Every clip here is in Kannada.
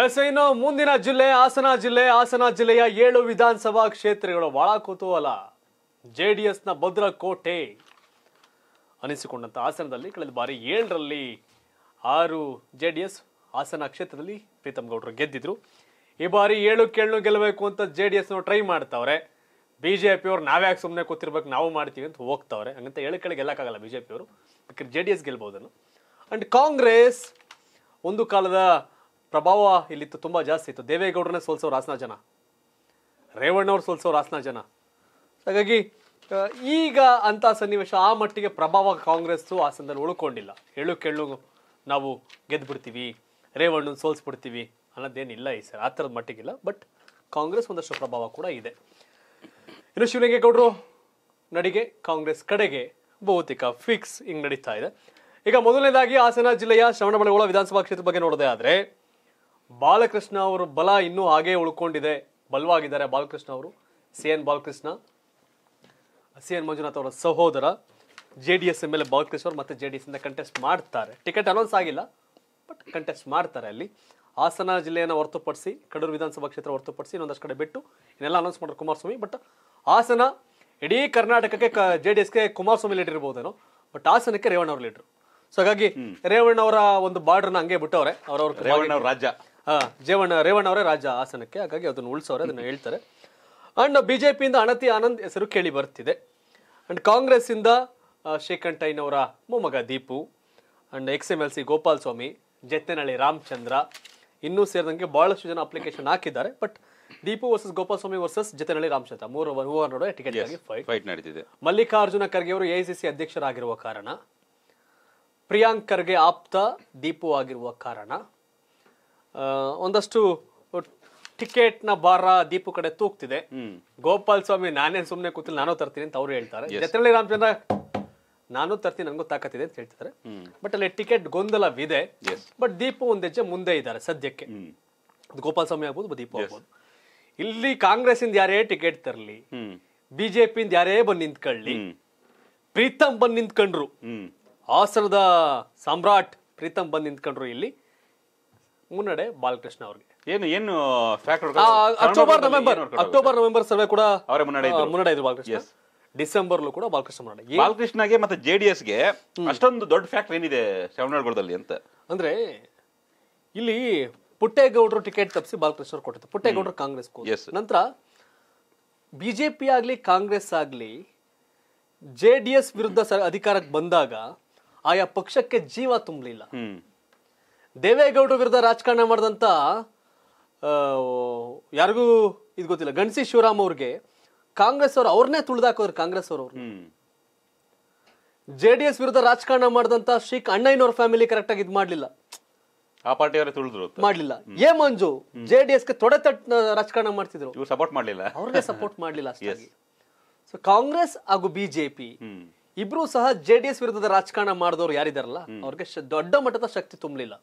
ಎಸ್ ಇನ್ನು ಮುಂದಿನ ಜಿಲ್ಲೆ ಹಾಸನ ಜಿಲ್ಲೆ ಹಾಸನ ಜಿಲ್ಲೆಯ ಏಳು ವಿಧಾನಸಭಾ ಕ್ಷೇತ್ರಗಳು ಬಹಳ ಕುತೂಹಲ ಜೆ ಡಿ ಎಸ್ನ ಭದ್ರ ಕೋಟೆ ಅನಿಸಿಕೊಂಡಂಥ ಹಾಸನದಲ್ಲಿ ಕಳೆದ ಬಾರಿ ಏಳರಲ್ಲಿ ಆರು ಜೆ ಡಿ ಎಸ್ ಹಾಸನ ಕ್ಷೇತ್ರದಲ್ಲಿ ಪ್ರೀತಮ್ ಗೌಡರು ಗೆದ್ದಿದ್ರು ಈ ಬಾರಿ ಏಳು ಕೇಳು ಗೆಲ್ಲಬೇಕು ಅಂತ ಜೆ ಡಿ ಎಸ್ನವ್ರು ಟ್ರೈ ಮಾಡ್ತಾವ್ರೆ ಬಿ ಜೆ ಪಿಯವ್ರು ನಾವ್ಯಾಕೆ ಸುಮ್ಮನೆ ಕೂತಿರ್ಬೇಕು ನಾವು ಮಾಡ್ತೀವಿ ಅಂತ ಹೋಗ್ತಾವ್ರೆ ಹಂಗಂತ ಏಳು ಕೇಳಿ ಗೆಲ್ಲಕ್ಕಾಗಲ್ಲ ಬಿ ಜೆ ಪಿಯವರು ಅವರು ಜೆ ಡಿ ಎಸ್ ಗೆಲ್ಬೋದನ್ನು ಅಂಡ್ ಕಾಂಗ್ರೆಸ್ ಒಂದು ಕಾಲದ ಪ್ರಭಾವ ಇಲ್ಲಿತ್ತು ತುಂಬ ಜಾಸ್ತಿ ಇತ್ತು ದೇವೇಗೌಡರನ್ನೇ ಸೋಲ್ಸೋರು ಹಾಸನ ಜನ ರೇವಣ್ಣವ್ರು ಸೋಲ್ಸೋರು ಹಾಸನ ಜನ ಹಾಗಾಗಿ ಈಗ ಅಂಥ ಸನ್ನಿವೇಶ ಆ ಮಟ್ಟಿಗೆ ಪ್ರಭಾವ ಕಾಂಗ್ರೆಸ್ಸು ಹಾಸನದಲ್ಲಿ ಉಳ್ಕೊಂಡಿಲ್ಲ ಹೇಳು ಕೇಳು ನಾವು ಗೆದ್ದುಬಿಡ್ತೀವಿ ರೇವಣ್ಣನ ಸೋಲ್ಸ್ಬಿಡ್ತೀವಿ ಅನ್ನೋದೇನಿಲ್ಲ ಈ ಸರ್ ಆ ಥರದ ಮಟ್ಟಿಗಿಲ್ಲ ಬಟ್ ಕಾಂಗ್ರೆಸ್ ಒಂದಷ್ಟು ಪ್ರಭಾವ ಕೂಡ ಇದೆ ಇನ್ನು ಶಿವಲಿಂಗೇಗೌಡರು ನಡಿಗೆ ಕಾಂಗ್ರೆಸ್ ಕಡೆಗೆ ಬಹುತೇಕ ಫಿಕ್ಸ್ ಹಿಂಗೆ ನಡೀತಾ ಇದೆ ಈಗ ಮೊದಲನೇದಾಗಿ ಹಾಸನ ಜಿಲ್ಲೆಯ ಶ್ರವಣಬೆಳಗೊಳ ವಿಧಾನಸಭಾ ಕ್ಷೇತ್ರದ ಬಗ್ಗೆ ನೋಡೋದೇ ಆದರೆ ಬಾಲಕೃಷ್ಣ ಅವರು ಬಲ ಇನ್ನೂ ಹಾಗೆ ಉಳ್ಕೊಂಡಿದೆ ಬಲವಾಗಿದ್ದಾರೆ ಬಾಲಕೃಷ್ಣ ಅವರು C N Balakrishna C N Manjunath ಅವರ ಸಹೋದರ J D S M L A Balakrishna ಅವರು ಮತ್ತೆ ಜೆ ಡಿ ಎಸ್ ಇಂದ ಕಂಟೆಸ್ಟ್ ಮಾಡ್ತಾರೆ ಟಿಕೆಟ್ ಅನೌನ್ಸ್ ಆಗಿಲ್ಲ ಬಟ್ ಕಂಟೆಸ್ಟ್ ಮಾಡ್ತಾರೆ ಅಲ್ಲಿ ಹಾಸನ ಜಿಲ್ಲೆಯನ್ನು ಹೊರತುಪಡಿಸಿ ಕಡೂರು ವಿಧಾನಸಭಾ ಕ್ಷೇತ್ರ ಹೊರತುಪಡಿಸಿ ಇನ್ನೊಂದಷ್ಟು ಕಡೆ ಬಿಟ್ಟು ಇನ್ನೆಲ್ಲ ಅನೌನ್ಸ್ ಮಾಡೋರು ಕುಮಾರಸ್ವಾಮಿ ಬಟ್ ಹಾಸನ ಇಡೀ ಕರ್ನಾಟಕಕ್ಕೆ ಜೆ ಡಿ ಎಸ್ಗೆ ಕುಮಾರಸ್ವಾಮಿ ಲೀಡರ್ ಇರ್ಬೋದೇನೋ ಬಟ್ ಹಾಸನಕ್ಕೆ ರೇವಣ್ಣ ಅವರು ಲೀಡರ್ ಸೊ ಹಾಗಾಗಿ ರೇವಣ್ಣ ಅವರ ಒಂದು ಬಾರ್ಡರ್ನ ಹಂಗೆ ಬಿಟ್ಟವ್ರೆ ಅವರವ್ರ ರಾಜ್ಯ ಹಾ ಜೇವಣ್ಣ ರೇವಣ್ಣ ಅವರೇ ರಾಜ ಆಸನಕ್ಕೆ ಹಾಗಾಗಿ ಅದನ್ನು ಉಳಿಸೋರೆ ಅದನ್ನ ಹೇಳ್ತಾರೆ ಅಂಡ್ ಪಿಯಿಂದ ಅನತಿ ಆನಂದ್ ಹೆಸರು ಕೇಳಿ ಬರ್ತಿದೆ ಅಂಡ್ ಕಾಂಗ್ರೆಸ್ ಇಂದ ಶ್ರೀಕಂಠಯ್ಯನವರ ಮೊಮ್ಮಗ Deepu and ex M L C Gopal Swamy Jattenahalli Ramachandra ಇನ್ನೂ ಸೇರಿದಂಗೆ ಬಹಳಷ್ಟು ಜನ ಅಪ್ಲಿಕೇಶನ್ ಹಾಕಿದ್ದಾರೆ but Deepu versus Swamy versus Jattenahalli Ramachandra ಮೂರು ಮೂವರ ಟಿಕೆಟ್ ಆಗಿ ಫೈಟ್ ನಡೆದಿದೆ ಮಲ್ಲಿಕಾರ್ಜುನ ಖರ್ಗೆ ಅವರು ಸಿ ಅಧ್ಯಕ್ಷರಾಗಿರುವ ಕಾರಣ ಪ್ರಿಯಾಂಕ್ ಖರ್ಗೆ ಆಪ್ತ ದೀಪು ಆಗಿರುವ ಕಾರಣ ಒಂದಷ್ಟು ನ ಬಾರ ದೀಪು ಕಡೆ ತೂಗ್ತಿದೆ ಗೋಪಾಲ್ ಸ್ವಾಮಿ ನಾನೇನ್ ಸುಮ್ಮನೆ ಕೂತಿಲ್ಲ ನಾನು ತರ್ತೀನಿ ಅಂತ ಅವ್ರು ಹೇಳ್ತಾರೆ ಜತ್ರಳ್ಳಿ ರಾಮಚಂದ್ರ ನಾನು ತರ್ತೀನಿ ನನಗೂ ತಾಕತ್ತಿದೆ ಅಂತ ಹೇಳ್ತಿದ್ದಾರೆ ಬಟ್ ಅಲ್ಲಿ ಟಿಕೆಟ್ ಗೊಂದಲವಿದೆ ಬಟ್ ದೀಪು ಒಂದು ಹೆಜ್ಜೆ ಮುಂದೆ ಇದ್ದಾರೆ ಸದ್ಯಕ್ಕೆ ಗೋಪಾಲ್ ಸ್ವಾಮಿ ಆಗ್ಬೋದು ದೀಪು ಆಗ್ಬೋದು ಇಲ್ಲಿ ಕಾಂಗ್ರೆಸ್ ಇಂದ ಯಾರೇ ಟಿಕೆಟ್ ತರಲಿ ಬಿಜೆಪಿಯಿಂದ ಯಾರೇ ಬಂದು ನಿಂತ್ಕೊಳ್ಳಿ ಪ್ರೀತಮ್ ಬಂದು ನಿಂತ್ಕೊಂಡ್ರು ಆಸರದ ಸಾಮ್ರಾಟ್ ಪ್ರೀತಮ್ ಬಂದು ನಿಂತ್ಕೊಂಡ್ರು ಇಲ್ಲಿ ಮುನ್ನಡೆ ಬಾಲಕೃಷ್ಣ ಅವರಿಗೆ ಏನು ಏನು October November October November survey ಕೂಡ ಅವರೇ ಮುನ್ನಡೆ ಮುನ್ನಡೆ ಇದು ಬಾಲಕೃಷ್ಣ ಡಿಸೆಂಬರ್ಲೂ ಕೂಡ ಬಾಲಕೃಷ್ಣ ಮುನ್ನಡೆ ಬಾಲಕೃಷ್ಣಗೆ ಮತ್ತೆ ಜೆ ಡಿ ಎಸ್ಗೆ ಅಷ್ಟೊಂದು ದೊಡ್ಡ ಫ್ಯಾಕ್ಟರ್ ಏನಿದೆ ಶ್ರವಣಗೌಡದಲ್ಲಿ ಅಂತ ಅಂದ್ರೆ ಇಲ್ಲಿ ಪುಟ್ಟೇಗೌಡರು ಟಿಕೆಟ್ ತಪ್ಪಿಸಿ ಬಾಲಕೃಷ್ಣ ಅವರು ಕೊಟ್ಟಿದ್ದು ಪುಟ್ಟೇಗೌಡರು ಕಾಂಗ್ರೆಸ್ ನಂತರ ಬಿಜೆಪಿ ಆಗಲಿ ಕಾಂಗ್ರೆಸ್ ಆಗಲಿ ಜೆ ಡಿ ಎಸ್ ವಿರುದ್ಧ ಅಧಿಕಾರಕ್ಕೆ ಬಂದಾಗ ಆಯಾ ಪಕ್ಷಕ್ಕೆ ಜೀವ ತುಂಬಲಿಲ್ಲ ದೇವೇಗೌಡ ವಿರುದ್ಧ ರಾಜಕಾರಣ ಮಾಡಿದಂಥ ಯಾರಿಗೂ ಇದು ಗೊತ್ತಿಲ್ಲ ಗಣಸಿ ಶಿವರಾಮ್ ಅವ್ರಿಗೆ ಕಾಂಗ್ರೆಸ್ ಅವರು ಅವ್ರನ್ನೇ ತುಳಿದಾಕೋರು ಕಾಂಗ್ರೆಸ್ ಅವರು ಜೆ ಡಿ ಎಸ್ ವಿರುದ್ಧ ರಾಜಕಾರಣ ಮಾಡಿದಂತ ಶ್ರೀಕ್ ಅಣ್ಣಯ್ಯನವ್ರ ಫ್ಯಾಮಿಲಿ ಕರೆಕ್ಟ್ ಆಗಿ ಇದು ಮಾಡಲಿಲ್ಲ ಆ ಪಾರ್ಟಿಯವರೇ ತುಳಿದ್ರು ಮಾಡಲಿಲ್ಲ ಏ ಮಂಜು ಜೆ ಡಿ ಎಸ್ಗೆ ತೊಡೆ ತಟ್ಟ ರಾಜಕಾರಣ ಮಾಡ್ತಿದ್ರು ಸಪೋರ್ಟ್ ಮಾಡ್ಲಿಲ್ಲ ಅವ್ರಿಗೆ ಸಪೋರ್ಟ್ ಮಾಡ್ಲಿಲ್ಲ ಸೊ ಕಾಂಗ್ರೆಸ್ ಹಾಗೂ ಬಿಜೆಪಿ ಇಬ್ರು ಸಹ ಜೆ ಡಿ ಎಸ್ ವಿರುದ್ಧದ ರಾಜಕಾರಣ ಮಾಡಿದವರು ಯಾರಿದಾರಲ್ಲ ಅವ್ರಿಗೆ ದೊಡ್ಡ ಮಟ್ಟದ ಶಕ್ತಿ ತುಂಬಲಿಲ್ಲ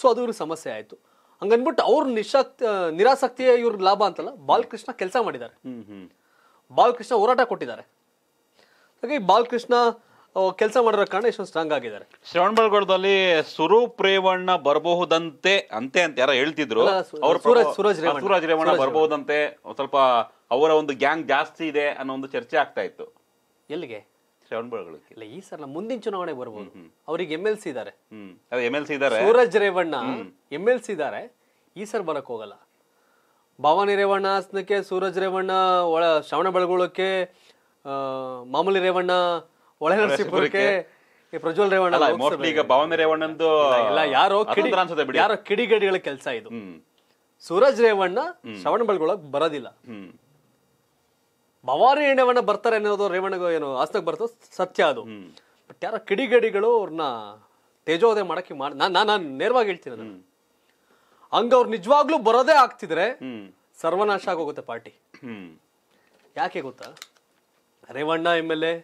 ಸೊ ಅದು ಇವ್ರ ಸಮಸ್ಯೆ ಆಯ್ತು ಹಂಗನ್ಬಿಟ್ಟು ಅವ್ರ ನಿಶಾಕ್ತಿ ನಿರಾಸಕ್ತಿಯ ಇವ್ರ ಲಾಭ ಅಂತಲ್ಲ ಬಾಲಕೃಷ್ಣ ಕೆಲಸ ಮಾಡಿದ್ದಾರೆ ಬಾಲಕೃಷ್ಣ ಹೋರಾಟ ಕೊಟ್ಟಿದ್ದಾರೆ ಹಾಗೆ ಬಾಲಕೃಷ್ಣ ಕೆಲಸ ಮಾಡಿರೋ ಕಾರಣ ಇಷ್ಟೊಂದು ಸ್ಟ್ರಾಂಗ್ ಆಗಿದ್ದಾರೆ ಶ್ರವಣಬಳಗೊಳದಲ್ಲಿ ಸುರೂಪ್ ರೇವಣ್ಣ ಬರಬಹುದಂತೆ ಅಂತೆ ಅಂತ ಯಾರ ಹೇಳ್ತಿದ್ರು ಸೂರಜ್ ರೇವಣ್ಣ ಬರಬಹುದಂತೆ ಸ್ವಲ್ಪ ಅವರ ಒಂದು ಗ್ಯಾಂಗ್ ಜಾಸ್ತಿ ಇದೆ ಅನ್ನೋ ಒಂದು ಚರ್ಚೆ ಆಗ್ತಾ ಇತ್ತು ಎಲ್ಲಿಗೆ ಶ್ರವಣಬೆಳಗೊಳಕ್ಕೆ ಇಲ್ಲ ಈ ಸಲ ಮುಂದಿನ ಚುನಾವಣೆ ಬರ್ಬೋದು ಅವ್ರಿಗೆ ಎಂ ಎಲ್ ಸಿ ಇದಾರೆ ಅದೇ ಎಲ್ ಇದ್ದಾರೆ Suraj Revanna MLC L C ಇದ್ದಾರೆ ಈ ಸರ್ ಬರಕ್ ಹೋಗಲ್ಲ ಭವಾನಿ ರೇವಣ್ಣ ಹಾಸನಕ್ಕೆ ಸೂರಜ್ ರೇವಣ್ಣ ಒಳ ಶ್ರವಣ ಬೆಳಗೊಳಕ್ಕೆ ಮಾಮೂಲಿ ರೇವಣ್ಣ ಒಳ ನರಸೀಪುರಕ್ಕೆ ಪ್ರಜ್ವಲ್ ರೇವಣ್ಣ ಮೋಸ್ಟ್ಲಿ ಈಗ ಭವಾನಿ ರೇವಣ್ಣಂದು ಇಲ್ಲ ಯಾರೋ ಕಿಡಿ ಯಾರೋ ಕಿಡಿಗೇಡಿಗಳ ಕೆಲಸ ಇದು ಸೂರಜ್ ರೇವಣ್ಣ ಶ್ರವಣ ಬೆಳಗೊಳಕ್ ಬರೋದಿಲ್ಲ ಭವಾನಿ ಎಣ್ಣೆವನ್ನ ಬರ್ತಾರೆ ಅನ್ನೋದು ರೇವಣ್ಣ ಏನು ಆಸ್ತಕ್ ಬರ್ತದೆ ಸತ್ಯ ಅದು ಬಟ್ ಯಾರ ಕಿಡಿಗಡಿಗಳು ಅವ್ರನ್ನ ತೇಜೋದಯ ಮಾಡಕ್ಕೆ ಮಾಡಿ ನಾನು ನೇರವಾಗಿ ಹೇಳ್ತೀನಿ ಅದನ್ನ ಹಂಗ ಅವ್ರು ನಿಜವಾಗ್ಲೂ ಬರೋದೇ ಆಗ್ತಿದ್ರೆ ಸರ್ವನಾಶ ಆಗೋಗುತ್ತೆ ಪಾರ್ಟಿ ಯಾಕೆ ಗೊತ್ತಾ Revanna M L A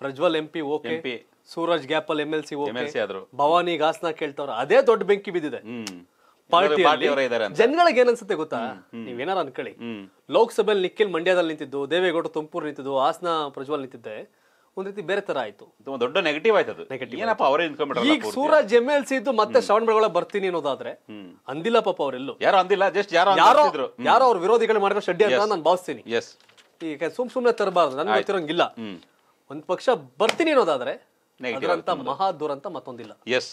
Prajwal M P okay Suraj ಗ್ಯಾಪಲ್ M L C okay Bhavani ಗಾಸ್ನ ಕೇಳ್ತಾವ್ರ ಅದೇ ದೊಡ್ಡ ಬೆಂಕಿ ಬಿದ್ದಿದೆ ಜನಗಳಿಗೆ ಏನನ್ಸುತ್ತೆ ಗೊತ್ತಾ ಏನಾರ ಅನ್ಕೊಳ್ಳಿ ಲೋಕಸಭೆಯಲ್ಲಿ ನಿಖಿಲ್ ಮಂಡ್ಯದಲ್ಲಿ ನಿಂತಿದ್ದು ದೇವೇಗೌಡ ತುಮಕೂರು ನಿಂತಿದ್ದು ಹಾಸನ ಪ್ರಜ್ವಲ್ ನಿಂತಿದ್ದೆ ಒಂದ್ ರೀತಿ ಬೇರೆ ತರ ಆಯ್ತು ದೊಡ್ಡ ನೆಗೆಟಿವ್ ಆಯ್ತದ ಏನಪ್ಪ ಈಗ ಸೂರಜ್ ಎಮ್ ಎಲ್ ಸಿ ಇದ್ದು ಮತ್ತೆ ಬೆಳಗೊಳ ಬರ್ತೀನಿ ಅನ್ನೋದಾದ್ರೆ ಅಂದಿಲ್ಲ ಪಾಪ ಅವರೆಲ್ಲ ಯಾರು ಅಂದಿಲ್ಲ ಜಸ್ಟ್ ಯಾರು ಯಾರೋ ಅವ್ರ ವಿರೋಧಿಗಳು ಮಾಡಿದ್ರೆ ಶಡ್ಡಿ ಅಂತ ನಾನು ಭಾವಿಸ್ತೀನಿ ಈಗ ಸುಮ್ ಸುಮ್ನೆ ತರಬಾರ್ದು ನನ್ಗೆ ಗೊತ್ತಿರೋಂಗಿಲ್ಲ ಒಂದ್ ಪಕ್ಷ ಬರ್ತೀನಿ ಅನ್ನೋದಾದ್ರೆ ಮಹಾ ದುರಂತ ಮತ್ತೊಂದಿಲ್ಲ ಎಸ್